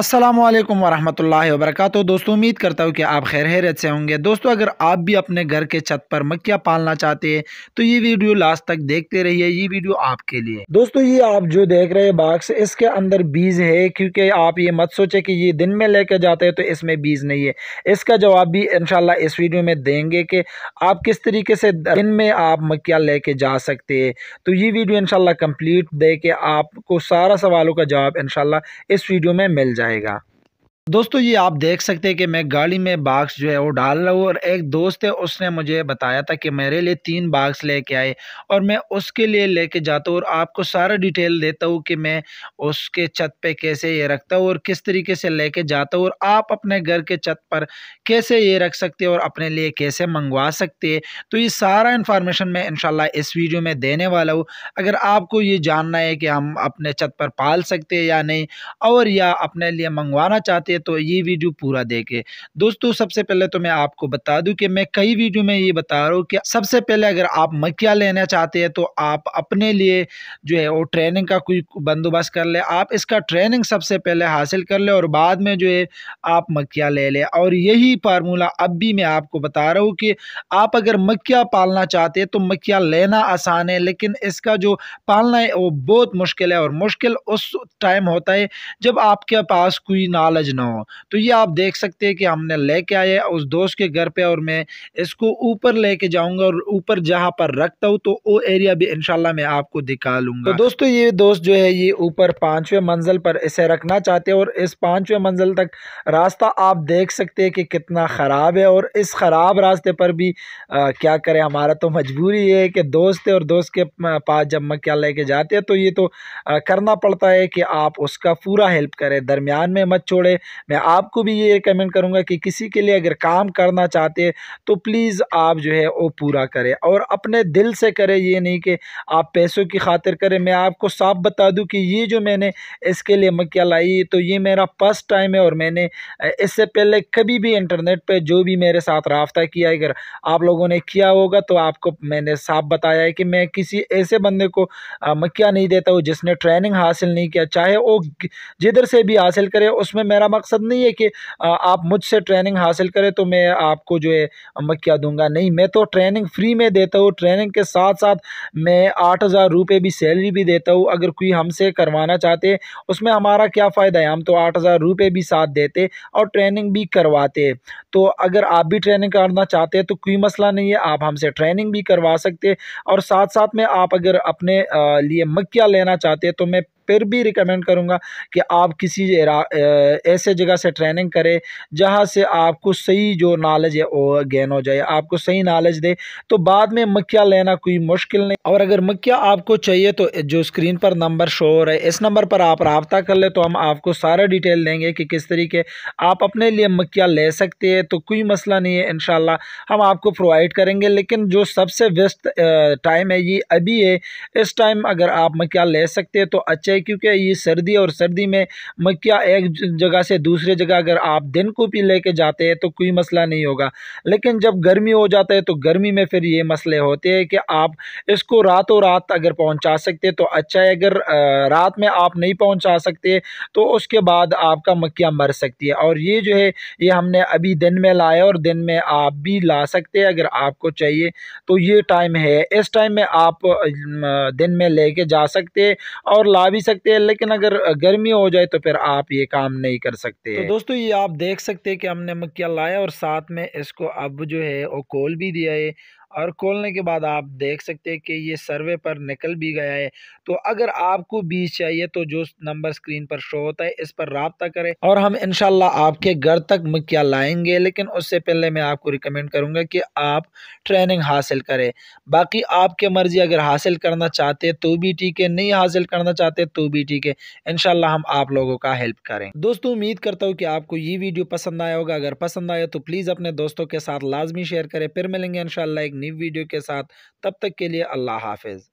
السلام علیکم ورحمۃ اللہ وبرکاتہ دوستو امید کرتا ہوں کہ آپ خیر حیرت سے ہوں گے دوستو اگر آپ بھی اپنے گھر کے چھت پر مکیا پالنا چاہتے ہیں تو یہ ویڈیو لاسٹ تک دیکھتے رہیے یہ ویڈیو آپ کے لیے دوستو یہ آپ جو دیکھ رہے باکس اس کے اندر بیج ہے کیونکہ آپ یہ مت سوچے کہ یہ دن میں لے کے جاتے ہیں تو اس میں بیج نہیں ہے اس کا جواب بھی انشاءاللہ اس ویڈیو میں دیں گے کہ آپ کس طریقے سے دن میں آپ مکیا لے کے جا سکتے ہیں تو یہ ویڈیو انشاءاللہ کمپلیٹ دے کے آپ کو سارا سوالوں کا جواب انشاءاللہ اس ویڈیو میں مل جائے جائے گا دوستو یہ آپ دیکھ سکتے کہ میں گاڑی میں باکس جو ہے وہ ڈال رہا ہوں اور ایک دوست ہے اس نے مجھے بتایا تھا کہ میرے لیے تین باکس لے کے آئے اور میں اس کے لیے لے کے جاتا ہوں اور آپ کو سارا ڈیٹیل دیتا ہوں کہ میں اس کے چھت پہ کیسے یہ رکھتا ہوں اور کس طریقے سے لے کے جاتا ہوں اور آپ اپنے گھر کے چھت پر کیسے یہ رکھ سکتے اور اپنے لیے کیسے منگوا سکتے تو یہ سارا انفارمیشن میں انشاءاللہ اس ویڈیو میں دینے والا ہوں اگر آپ کو یہ جاننا ہے کہ ہم اپنے چھت پر پال سکتے یا نہیں اور یا اپنے لیے منگوانا چاہتے چاہتے تو یہ ویڈیو پورا دیکھیں دوستو سب سے پہلے تو میں آپ کو بتا دوں کہ میں کئی ویڈیو میں یہ بتا رہا ہوں کہ سب سے پہلے اگر آپ مکیا لینا چاہتے ہیں تو آپ اپنے لیے جو ہے وہ ٹریننگ کا کوئی بندوبست کر لیں آپ اس کا ٹریننگ سب سے پہلے حاصل کر لیں اور بعد میں جو ہے آپ مکیا لے لیں اور یہی فارمولہ اب بھی میں آپ کو بتا رہا ہوں کہ آپ اگر مکیا پالنا چاہتے ہیں تو مکیا لینا آسان ہے لیکن اس کا جو پالنا ہے وہ بہت مشکل ہے اور مشکل اس ٹائم ہوتا ہے جب آپ کے پاس کوئی نالج نہ نہ ہو تو یہ آپ دیکھ سکتے ہیں کہ ہم نے لے کے آئے اس دوست کے گھر پہ اور میں اس کو اوپر لے کے جاؤں گا اور اوپر جہاں پر رکھتا ہوں تو وہ ایریا بھی انشاءاللہ میں آپ کو دکھا لوں گا تو دوستو یہ دوست جو ہے یہ اوپر پانچویں منزل پر اسے رکھنا چاہتے ہیں اور اس پانچویں منزل تک راستہ آپ دیکھ سکتے ہیں کہ کتنا خراب ہے اور اس خراب راستے پر بھی کیا کریں ہمارا تو مجبوری ہے کہ دوست ہے اور دوست کے پاس جب کیا لے کے جاتے ہیں تو یہ تو کرنا پڑتا ہے کہ آپ اس کا پورا ہیلپ کریں درمیان میں مت چھوڑے میں آپ کو بھی یہ ریکمینڈ کروں گا کہ کسی کے لیے اگر کام کرنا چاہتے تو پلیز آپ جو ہے وہ پورا کرے اور اپنے دل سے کرے یہ نہیں کہ آپ پیسوں کی خاطر کریں میں آپ کو صاف بتا دوں کہ یہ جو میں نے اس کے لیے مکیا لائی تو یہ میرا فسٹ ٹائم ہے اور میں نے اس سے پہلے کبھی بھی انٹرنیٹ پہ جو بھی میرے ساتھ رابطہ کیا ہے اگر آپ لوگوں نے کیا ہوگا تو آپ کو میں نے صاف بتایا ہے کہ میں کسی ایسے بندے کو مکیہ نہیں دیتا ہوں جس نے ٹریننگ حاصل نہیں کیا چاہے وہ جدھر سے بھی حاصل کرے اس میں میرا م مقصد نہیں ہے کہ آپ مجھ سے ٹریننگ حاصل کریں تو میں آپ کو جو ہے مکیا دوں گا نہیں میں تو ٹریننگ فری میں دیتا ہوں ٹریننگ کے ساتھ ساتھ میں آٹھ ہزار روپے بھی سیلری بھی دیتا ہوں اگر کوئی ہم سے کروانا چاہتے اس میں ہمارا کیا فائدہ ہے ہم تو آٹھ ہزار روپے بھی ساتھ دیتے اور ٹریننگ بھی کرواتے تو اگر آپ بھی ٹریننگ کرنا چاہتے ہیں تو کوئی مسئلہ نہیں ہے آپ ہم سے ٹریننگ بھی کروا سکتے اور ساتھ ساتھ میں آپ اگر اپنے لیے مکیا لینا چاہتے تو میں پھر بھی ریکمینڈ کروں گا کہ آپ کسی ایسے جگہ سے ٹریننگ کریں جہاں سے آپ کو صحیح جو نالج ہے وہ گین ہو جائے آپ کو صحیح نالج دے تو بعد میں مکیا لینا کوئی مشکل نہیں اور اگر مکیہ آپ کو چاہیے تو جو اسکرین پر نمبر شو ہو رہے اس نمبر پر آپ رابطہ کر لیں تو ہم آپ کو سارا ڈیٹیل دیں گے کہ کس طریقے آپ اپنے لیے مکیا لے سکتے ہیں تو کوئی مسئلہ نہیں ہے انشاءاللہ ہم آپ کو پرووائڈ کریں گے لیکن جو سب سے بیسٹ ٹائم ہے یہ ابھی ہے اس ٹائم اگر آپ مکیا لے سکتے ہیں تو اچھے کیونکہ یہ سردی اور سردی میں مکیا ایک جگہ سے دوسرے جگہ اگر آپ دن کو بھی لے کے جاتے ہیں تو کوئی مسئلہ نہیں ہوگا لیکن جب گرمی ہو جاتا ہے تو گرمی میں پھر یہ مسئلے ہوتے ہیں کہ آپ اس کو راتوں رات اگر پہنچا سکتے تو اچھا ہے اگر رات میں آپ نہیں پہنچا سکتے تو اس کے بعد آپ کا مکیاں مر سکتی ہے اور یہ جو ہے یہ ہم نے ابھی دن میں لایا اور دن میں آپ بھی لا سکتے ہیں اگر آپ کو چاہیے تو یہ ٹائم ہے اس ٹائم میں آپ دن میں لے کے جا سکتے اور لا بھی سکتے لیکن اگر گرمی ہو جائے تو پھر آپ یہ کام نہیں کر سکتے تو دوستو یہ آپ دیکھ سکتے کہ ہم نے مکیا لایا اور ساتھ میں اس کو اب جو ہے اوکول کول بھی دیا ہے اور کھولنے کے بعد آپ دیکھ سکتے کہ یہ سروے پر نکل بھی گیا ہے تو اگر آپ کو بیج چاہیے تو جو نمبر سکرین پر شو ہوتا ہے اس پر رابطہ کریں اور ہم انشاءاللہ آپ کے گھر تک مکیا لائیں گے لیکن اس سے پہلے میں آپ کو ریکمینڈ کروں گا کہ آپ ٹریننگ حاصل کریں باقی آپ کے مرضی اگر حاصل کرنا چاہتے تو بھی ٹھیک ہے نہیں حاصل کرنا چاہتے تو بھی ٹھیک ہے انشاءاللہ ہم آپ لوگوں کا ہیلپ کریں دوستوں امید کرتا ہوں کہ آپ کو یہ ویڈیو پسند آیا ہوگا اگر پسند آیا تو پلیز اپنے دوستوں کے ساتھ لازمی شیئر کریں پھر ملیں گے انشاءاللہ ایک نیو ویڈیو کے ساتھ تب تک کے لیے اللہ حافظ